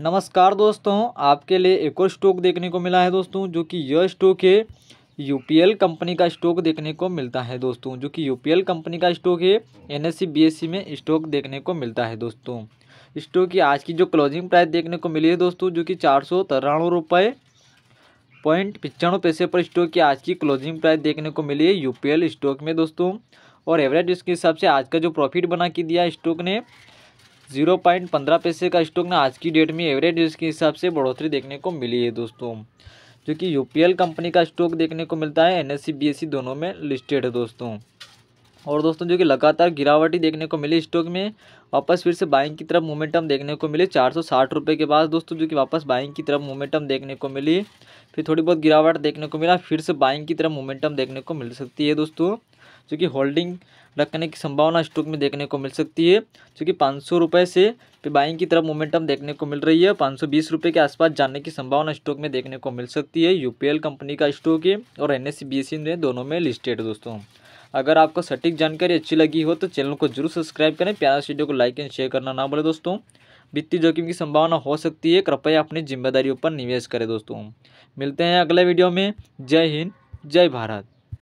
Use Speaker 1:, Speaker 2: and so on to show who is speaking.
Speaker 1: नमस्कार दोस्तों आपके लिए एक और स्टॉक देखने को मिला है दोस्तों जो कि यह स्टॉक है यूपीएल कंपनी का स्टॉक देखने को मिलता है दोस्तों जो कि यूपीएल कंपनी का स्टॉक है एनएससी बीएससी में स्टॉक देखने को मिलता है दोस्तों स्टॉक की आज की जो क्लोजिंग प्राइस देखने को मिली है दोस्तों जो कि चार सौ तिरानवे रुपये पॉइंट पचानवे पैसे पर स्टॉक की आज की क्लोजिंग प्राइस देखने को मिली है यूपीएल स्टॉक में दोस्तों और एवरेज इसके हिसाब से आज का जो प्रॉफिट बना के दिया स्टॉक ने जीरो पॉइंट पंद्रह पैसे का स्टॉक ना आज की डेट में एवरेज इसके हिसाब से बढ़ोतरी देखने को मिली है दोस्तों जो कि यूपीएल कंपनी का स्टॉक देखने को मिलता है एनएससी बीएससी दोनों में लिस्टेड है दोस्तों और दोस्तों जो कि लगातार गिरावटी देखने को मिली स्टॉक में वापस फिर से बाइंग की तरफ मोमेंटम देखने को मिली चार सौ साठ रुपये के बाद दोस्तों जो कि वापस बाइंग की तरफ मोमेंटम देखने को मिली फिर थोड़ी बहुत गिरावट देखने को मिला फिर से बाइंग की तरफ मोमेंटम देखने को मिल सकती है दोस्तों जो कि होल्डिंग रखने की संभावना स्टॉक में देखने को मिल सकती है जो कि पाँच सौ रुपये से बाइंग की तरफ मोमेंटम देखने को मिल रही है पाँच सौ बीस रुपये के आसपास जाने की संभावना स्टॉक में देखने को मिल सकती है यूपीएल कंपनी का स्टॉक है और एन एस में दोनों में लिस्टेड दोस्तों अगर आपको सटीक जानकारी अच्छी लगी हो तो चैनल को जरूर सब्सक्राइब करें प्यारा वीडियो को लाइक एंड शेयर करना ना भूलें दोस्तों वित्तीय जोखिम की संभावना हो सकती है कृपया अपनी जिम्मेदारियों पर निवेश करें दोस्तों मिलते हैं अगले वीडियो में जय हिंद जय भारत